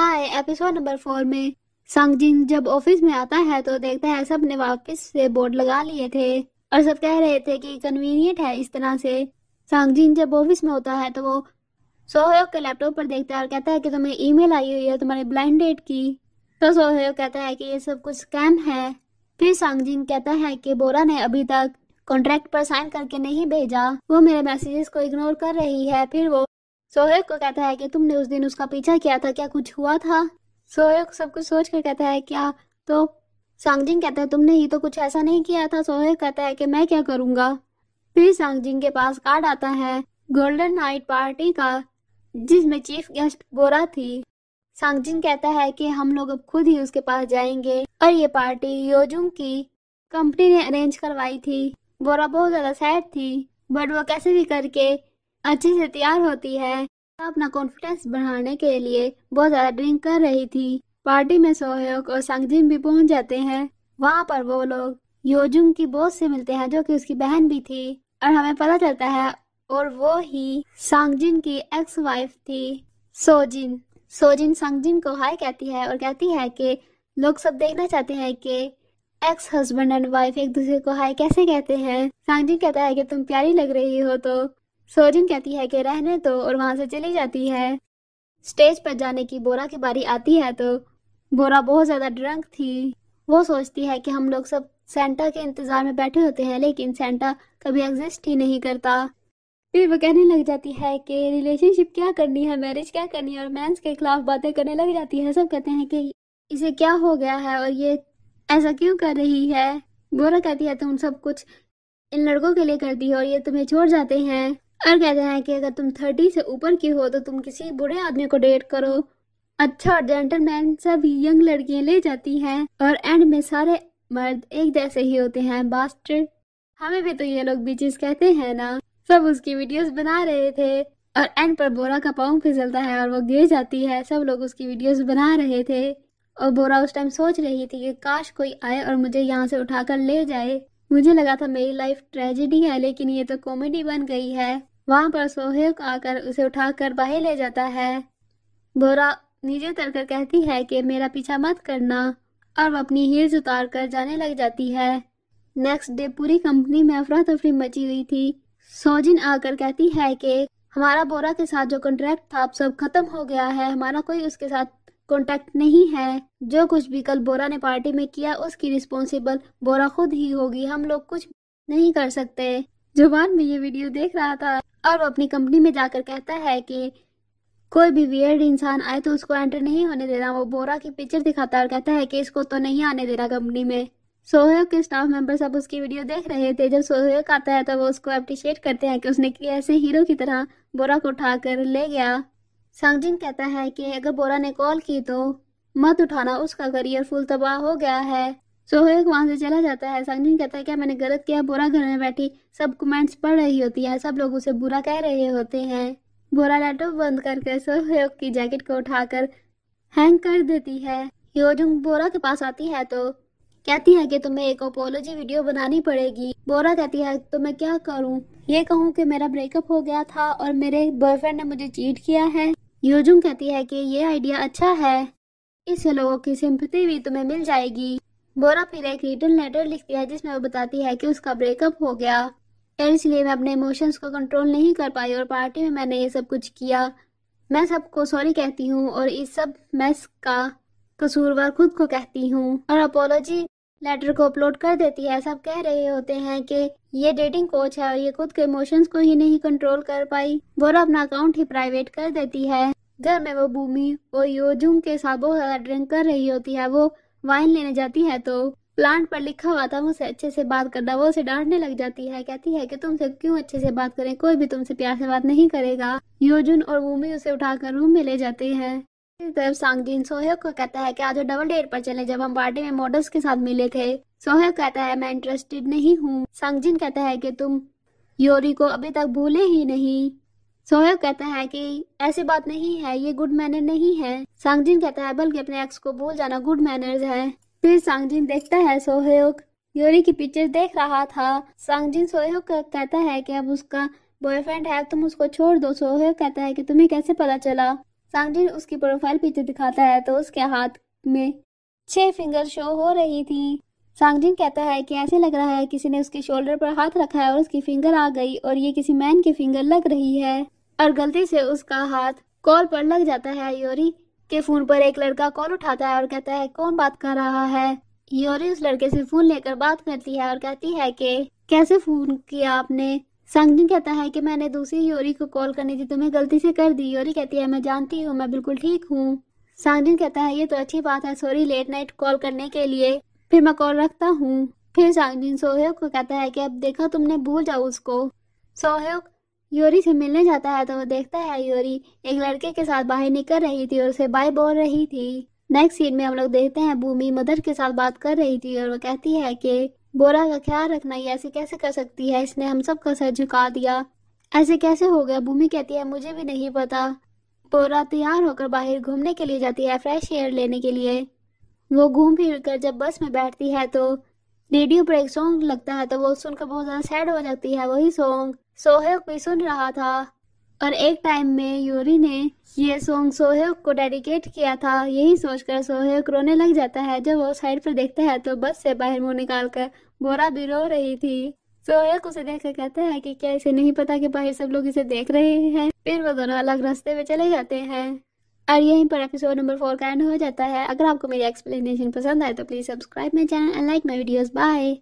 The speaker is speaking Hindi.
हाय एपिसोड नंबर फोर में संग जिन जब ऑफिस में आता है तो देखता है सब ने वापस से बोर्ड लगा लिए थे और सब कह रहे थे कि कन्वीनियंट है इस तरह से संग जिन जब ऑफिस में होता है तो वो सोहयोग के लैपटॉप पर देखता है और कहता है कि तुम्हें ईमेल आई हुई है तुम्हारे ब्लाइंड डेट की तो सोहयोग कहता है कि ये सब कुछ स्कैम है फिर संग जिन कहता है कि बोरा ने अभी तक कॉन्ट्रैक्ट पर साइन करके नहीं भेजा वो मेरे मैसेजेस को इग्नोर कर रही है फिर वो सोहेब को कहता है कि तुमने उस दिन उसका पीछा किया था क्या कुछ हुआ था सोहेब सब कुछ सोच कर कहता है क्या तो सांगजिंग कहता है तुमने ही तो कुछ ऐसा नहीं किया था सोहेब कहता है कि मैं क्या करूँगा फिर सांगजिंग के पास कार्ड आता है गोल्डन नाइट पार्टी का जिसमें चीफ गेस्ट बोरा थी सांगजिन कहता है कि हम लोग अब खुद ही उसके पास जाएंगे और ये पार्टी योजुंग की कंपनी ने अरेंज करवाई थी बोरा बहुत ज्यादा सैड थी बट वो कैसे भी करके अच्छे से तैयार होती है अपना कॉन्फिडेंस बढ़ाने के लिए बहुत ज्यादा ड्रिंक कर रही थी पार्टी में सोहयोग और संगजिन भी पहुंच जाते हैं वहाँ पर वो लोग योजुंग की बोस से मिलते हैं जो कि उसकी बहन भी थी और हमें पता चलता है और वो ही सांगजिन की एक्स वाइफ थी सोजिन सोजिन संगजिन को हाय कहती है और कहती है कि लोग सब देखना चाहते हैं कि एक्स हस्बैंड एंड वाइफ एक दूसरे को हाय कैसे कहते हैं सांगजिन कहता है कि तुम प्यारी लग रही हो तो सोजन कहती है कि रहने तो और वहां से चली जाती है स्टेज पर जाने की बोरा की बारी आती है तो बोरा बहुत ज्यादा ड्रंक थी वो सोचती है कि हम लोग सब सेंटा के इंतजार में बैठे होते हैं लेकिन सेंटा कभी एग्जिस्ट ही नहीं करता फिर वो कहने लग जाती है कि रिलेशनशिप क्या करनी है मैरिज क्या करनी है और मैंस के खिलाफ बातें करने लग जाती है सब कहते हैं कि इसे क्या हो गया है और ये ऐसा क्यों कर रही है बोरा कहती है तुम सब कुछ इन लड़कों के लिए करती हो और ये तुम्हें छोड़ जाते हैं और कहते हैं कि अगर तुम थर्टी से ऊपर की हो तो तुम किसी बुढ़े आदमी को डेट करो अच्छा और जेंटलमैन सब यंग लड़कियां ले जाती हैं और एंड में सारे मर्द एक जैसे ही होते हैं बास्टर हमें भी तो ये लोग बीचेस कहते हैं ना सब उसकी वीडियोस बना रहे थे और एंड पर बोरा का पाँव फिसलता है और वो गिर जाती है सब लोग उसकी वीडियोस बना रहे थे और बोरा उस टाइम सोच रही थी कि काश कोई आए और मुझे यहाँ से उठाकर ले जाए मुझे लगा था मेरी लाइफ ट्रेजेडी है लेकिन ये तो कॉमेडी बन गई है वहां पर सोहेक आकर उसे उठाकर बाहर ले जाता है बोरा नीचे कर कहती है कि मेरा पीछा मत करना और वह अपनी हील्स उतार कर जाने लग जाती है नेक्स्ट डे पूरी कंपनी में अफरा तफरी मची हुई थी सोजिन आकर कहती है कि हमारा बोरा के साथ जो कॉन्ट्रैक्ट था अब सब खत्म हो गया है हमारा कोई उसके साथ कॉन्टेक्ट नहीं है जो कुछ भी कल बोरा ने पार्टी में किया उसकी रिस्पॉन्सिबल बोरा खुद ही होगी हम लोग कुछ नहीं कर सकते जुबान में ये वीडियो देख रहा था और वो अपनी कंपनी में जाकर कहता है कि कोई भी वियर्ड इंसान आए तो उसको एंटर नहीं होने देना वो बोरा की पिक्चर दिखाता है और कहता है कि इसको तो नहीं आने देना कंपनी में सोहयो के स्टाफ मेंबर सब उसकी वीडियो देख रहे थे जब सोहयो आता है तो वो उसको अप्रिशिएट करते हैं कि उसने ऐसे हीरो की तरह बोरा को उठा कर ले गया सांगजिन कहता है कि अगर बोरा ने कॉल की तो मत उठाना उसका करियर फुल तबाह हो गया है सोहेल वहां से चला जाता है संगीन कहता है क्या मैंने गलत किया बोरा घर में बैठी सब कमेंट्स पढ़ रही होती है सब लोग उसे बुरा कह रहे होते हैं बोरा लैपटॉप बंद करके सोहेल की जैकेट को उठाकर हैंग कर देती है योजुंग बोरा के पास आती है तो कहती है कि तुम्हें एक ओपोलॉजी वीडियो बनानी पड़ेगी बोरा कहती है तो मैं क्या करूं ये कहूं कि मेरा ब्रेकअप हो गया था और मेरे बॉयफ्रेंड ने मुझे चीट किया है योजुंग कहती है कि ये आइडिया अच्छा है इससे लोगों की सिंपति भी तुम्हें मिल जाएगी बोरा फिर एक रिटर्न लेटर लिखती है जिसमें वो बताती है कि उसका ब्रेकअप हो गया और इसलिए मैं अपने इमोशंस को कंट्रोल नहीं कर पाई और पार्टी में मैंने ये सब कुछ किया मैं सबको सॉरी कहती हूँ और इस सब मैस का कसूरवार खुद को कहती हूँ और अपोलॉजी लेटर को अपलोड कर देती है सब कह रहे होते हैं कि ये डेटिंग कोच है और ये खुद के इमोशंस को ही नहीं कंट्रोल कर पाई बोरा अपना अकाउंट ही प्राइवेट कर देती है घर में वो भूमि और योजुंग के साथ बहुत ज्यादा ड्रिंक कर रही होती है वो वाइन लेने जाती है तो प्लांट पर लिखा हुआ था मुझसे अच्छे से बात करना वो उसे डांटने लग जाती है कहती है कि तुमसे क्यों अच्छे से बात करें कोई भी तुमसे प्यार से बात नहीं करेगा योजुन और वूमी उसे उठाकर रूम में ले जाते हैं इस तरफ सांगजीन सोहे को कहता है कि आज डबल डेट पर चले जब हम पार्टी में मॉडल्स के साथ मिले थे सोहे कहता है मैं इंटरेस्टेड नहीं हूँ सांगजीन कहता है कि तुम योरी को अभी तक भूले ही नहीं सोहेब कहता है कि ऐसी बात नहीं है ये गुड मैनर नहीं है सांगजिन कहता है बल्कि अपने एक्स को भूल जाना गुड मैनर्स है फिर सांगजिन देखता है सोहेब योरी की पिक्चर देख रहा था सांगजिन सोहेव कहता है कि अब उसका बॉयफ्रेंड है तुम उसको छोड़ दो सोहेब कहता है कि तुम्हें कैसे पता चला सांगजिन उसकी प्रोफाइल पिक्चर दिखाता है तो उसके हाथ में छह फिंगर शो हो रही थी सांगजिन कहता है कि ऐसे लग रहा है किसी ने उसके शोल्डर पर हाथ रखा है और उसकी फिंगर आ गई और ये किसी मैन की फिंगर लग रही है और गलती से उसका हाथ कॉल पर लग जाता है योरी के फोन पर एक लड़का कॉल उठाता है और कहता है कौन बात कर रहा है योरी उस लड़के से फोन लेकर बात करती है और कहती है कि कैसे फोन किया आपने संगजन कहता है कि मैंने दूसरी योरी को कॉल करनी थी तुम्हें गलती से कर दी योरी कहती है मैं जानती हूँ मैं बिल्कुल ठीक हूँ सांगजन कहता है ये तो अच्छी बात है सॉरी लेट नाइट कॉल करने के लिए फिर मैं कॉल रखता हूँ फिर सांगजिन सोहेब को कहता है कि अब देखा तुमने भूल जाओ उसको सोहेब योरी से मिलने जाता है तो वो देखता है योरी एक लड़के के साथ बाहर निकल रही थी और उसे बाय बोल रही थी नेक्स्ट सीन में हम लोग देखते हैं भूमि मदर के साथ बात कर रही थी और वो कहती है कि बोरा का ख्याल रखना ये ऐसे कैसे कर सकती है इसने हम सब का सर झुका दिया ऐसे कैसे हो गया भूमि कहती है मुझे भी नहीं पता बोरा तैयार होकर बाहर घूमने के लिए जाती है फ्रेश एयर लेने के लिए वो घूम फिर कर जब बस में बैठती है तो रेडियो पर एक सॉन्ग लगता है तो वो सुनकर बहुत ज़्यादा सैड हो जाती है वही सॉन्ग सोहेब भी सुन रहा था और एक टाइम में यूरी ने ये सॉन्ग सोहेब को डेडिकेट किया था यही सोचकर सोहेब रोने लग जाता है जब वो साइड पर देखता है तो बस से बाहर मुंह निकाल कर बोरा भी रो रही थी सोहेब उसे देख कर कहते हैं कि क्या इसे नहीं पता कि बाहर सब लोग इसे देख रहे हैं फिर वो दोनों अलग रास्ते में चले जाते हैं और यहीं पर एपिसोड नंबर फोर का एंड हो जाता है अगर आपको मेरी एक्सप्लेनेशन पसंद आए तो please subscribe my channel and like my videos bye